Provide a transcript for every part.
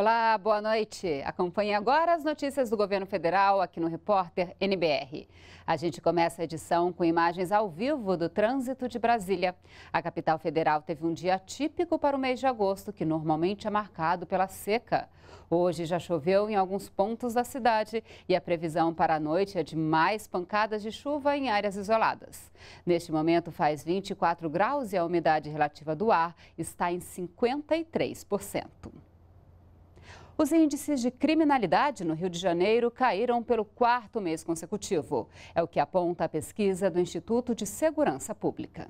Olá, boa noite. Acompanhe agora as notícias do governo federal aqui no Repórter NBR. A gente começa a edição com imagens ao vivo do trânsito de Brasília. A capital federal teve um dia típico para o mês de agosto, que normalmente é marcado pela seca. Hoje já choveu em alguns pontos da cidade e a previsão para a noite é de mais pancadas de chuva em áreas isoladas. Neste momento faz 24 graus e a umidade relativa do ar está em 53%. Os índices de criminalidade no Rio de Janeiro caíram pelo quarto mês consecutivo. É o que aponta a pesquisa do Instituto de Segurança Pública.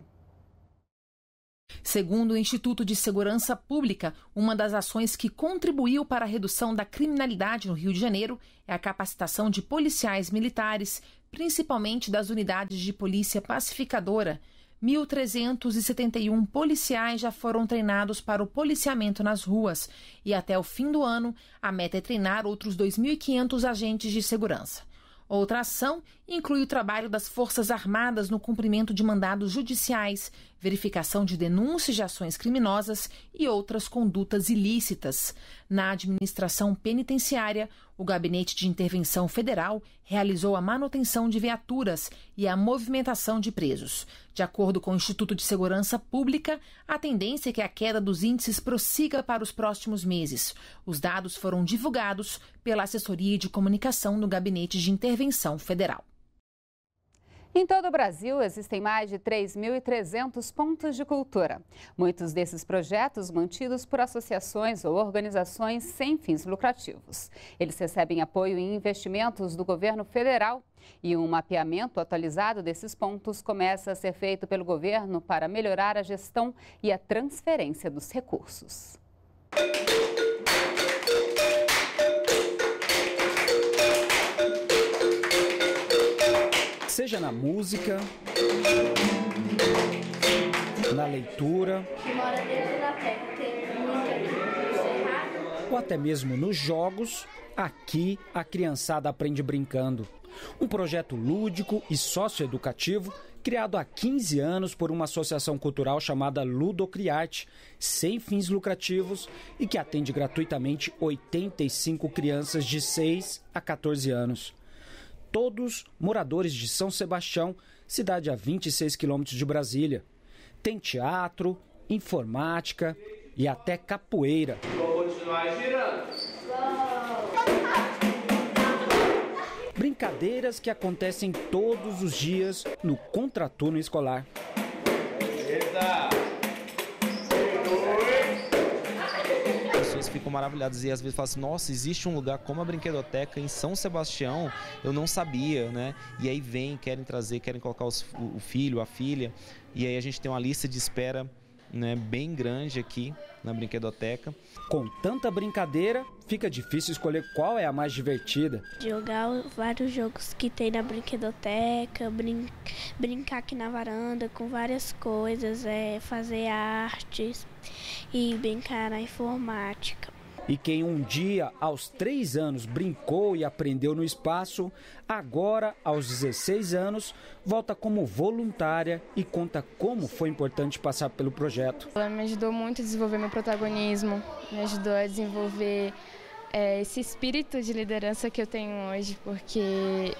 Segundo o Instituto de Segurança Pública, uma das ações que contribuiu para a redução da criminalidade no Rio de Janeiro é a capacitação de policiais militares, principalmente das unidades de polícia pacificadora. 1.371 policiais já foram treinados para o policiamento nas ruas e até o fim do ano a meta é treinar outros 2.500 agentes de segurança. Outra ação inclui o trabalho das Forças Armadas no cumprimento de mandados judiciais verificação de denúncias de ações criminosas e outras condutas ilícitas. Na administração penitenciária, o Gabinete de Intervenção Federal realizou a manutenção de viaturas e a movimentação de presos. De acordo com o Instituto de Segurança Pública, a tendência é que a queda dos índices prossiga para os próximos meses. Os dados foram divulgados pela Assessoria de Comunicação do Gabinete de Intervenção Federal. Em todo o Brasil, existem mais de 3.300 pontos de cultura. Muitos desses projetos mantidos por associações ou organizações sem fins lucrativos. Eles recebem apoio e investimentos do governo federal e um mapeamento atualizado desses pontos começa a ser feito pelo governo para melhorar a gestão e a transferência dos recursos. seja na música, na leitura, ou até mesmo nos jogos, aqui a criançada aprende brincando. Um projeto lúdico e socioeducativo criado há 15 anos por uma associação cultural chamada Ludocriarte, sem fins lucrativos e que atende gratuitamente 85 crianças de 6 a 14 anos todos moradores de São Sebastião, cidade a 26 quilômetros de Brasília. Tem teatro, informática e até capoeira. continuar girando. Brincadeiras que acontecem todos os dias no contraturno escolar. Eita. pessoas ficam maravilhadas e às vezes falam assim, nossa, existe um lugar como a Brinquedoteca em São Sebastião, eu não sabia, né? E aí vem, querem trazer, querem colocar os, o filho, a filha, e aí a gente tem uma lista de espera né, bem grande aqui na brinquedoteca. Com tanta brincadeira, fica difícil escolher qual é a mais divertida. Jogar vários jogos que tem na brinquedoteca, brin brincar aqui na varanda com várias coisas, é, fazer artes e brincar na informática. E quem um dia, aos três anos, brincou e aprendeu no espaço, agora, aos 16 anos, volta como voluntária e conta como foi importante passar pelo projeto. Ela me ajudou muito a desenvolver meu protagonismo, me ajudou a desenvolver é, esse espírito de liderança que eu tenho hoje, porque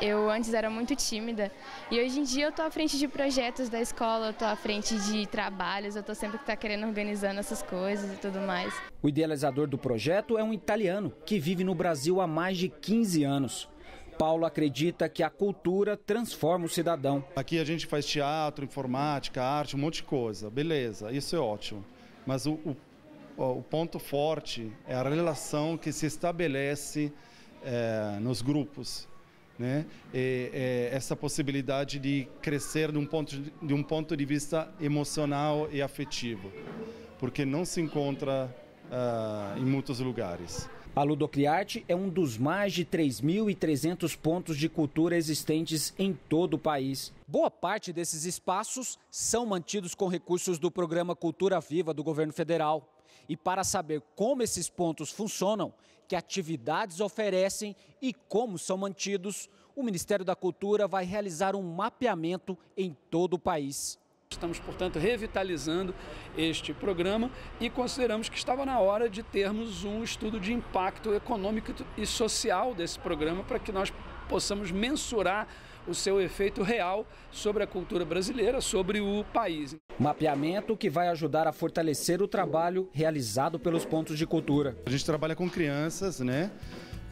eu antes era muito tímida e hoje em dia eu estou à frente de projetos da escola, estou à frente de trabalhos, eu estou sempre que tá querendo organizando essas coisas e tudo mais. O idealizador do projeto é um italiano que vive no Brasil há mais de 15 anos. Paulo acredita que a cultura transforma o cidadão. Aqui a gente faz teatro, informática, arte, um monte de coisa, beleza, isso é ótimo. Mas o, o, o ponto forte é a relação que se estabelece é, nos grupos né? É, é, essa possibilidade de crescer de um, ponto, de um ponto de vista emocional e afetivo, porque não se encontra uh, em muitos lugares. A Ludocriarte é um dos mais de 3.300 pontos de cultura existentes em todo o país. Boa parte desses espaços são mantidos com recursos do programa Cultura Viva do governo federal. E para saber como esses pontos funcionam, que atividades oferecem e como são mantidos, o Ministério da Cultura vai realizar um mapeamento em todo o país. Estamos, portanto, revitalizando este programa e consideramos que estava na hora de termos um estudo de impacto econômico e social desse programa para que nós possamos mensurar o seu efeito real sobre a cultura brasileira, sobre o país. Mapeamento que vai ajudar a fortalecer o trabalho realizado pelos pontos de cultura. A gente trabalha com crianças, né?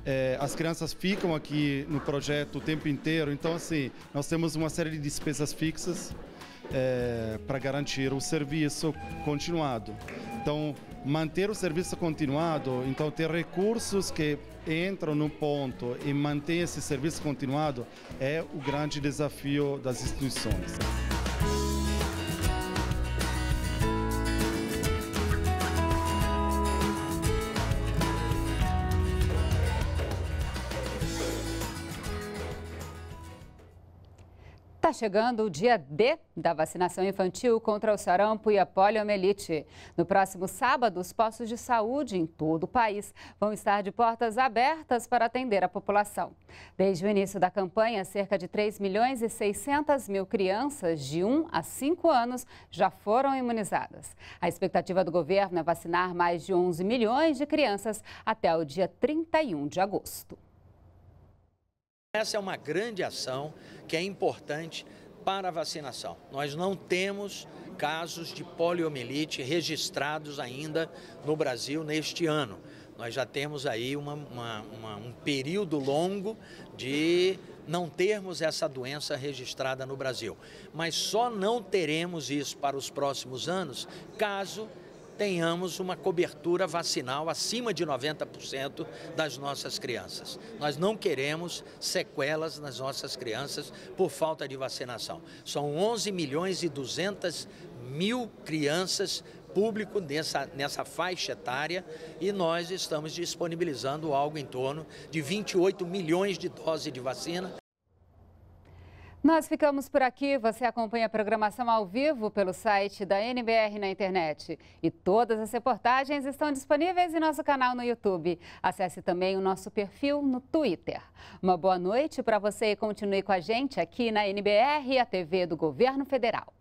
É, as crianças ficam aqui no projeto o tempo inteiro, então assim, nós temos uma série de despesas fixas é, para garantir o serviço continuado. Então, manter o serviço continuado, então ter recursos que entram no ponto e mantém esse serviço continuado é o grande desafio das instituições. Está chegando o dia D da vacinação infantil contra o sarampo e a poliomielite. No próximo sábado, os postos de saúde em todo o país vão estar de portas abertas para atender a população. Desde o início da campanha, cerca de 3 milhões e 600 mil crianças de 1 a 5 anos já foram imunizadas. A expectativa do governo é vacinar mais de 11 milhões de crianças até o dia 31 de agosto. Essa é uma grande ação que é importante para a vacinação. Nós não temos casos de poliomielite registrados ainda no Brasil neste ano. Nós já temos aí uma, uma, uma, um período longo de não termos essa doença registrada no Brasil. Mas só não teremos isso para os próximos anos caso tenhamos uma cobertura vacinal acima de 90% das nossas crianças. Nós não queremos sequelas nas nossas crianças por falta de vacinação. São 11 milhões e 200 mil crianças público nessa, nessa faixa etária e nós estamos disponibilizando algo em torno de 28 milhões de doses de vacina. Nós ficamos por aqui. Você acompanha a programação ao vivo pelo site da NBR na internet. E todas as reportagens estão disponíveis em nosso canal no YouTube. Acesse também o nosso perfil no Twitter. Uma boa noite para você e continue com a gente aqui na NBR, a TV do Governo Federal.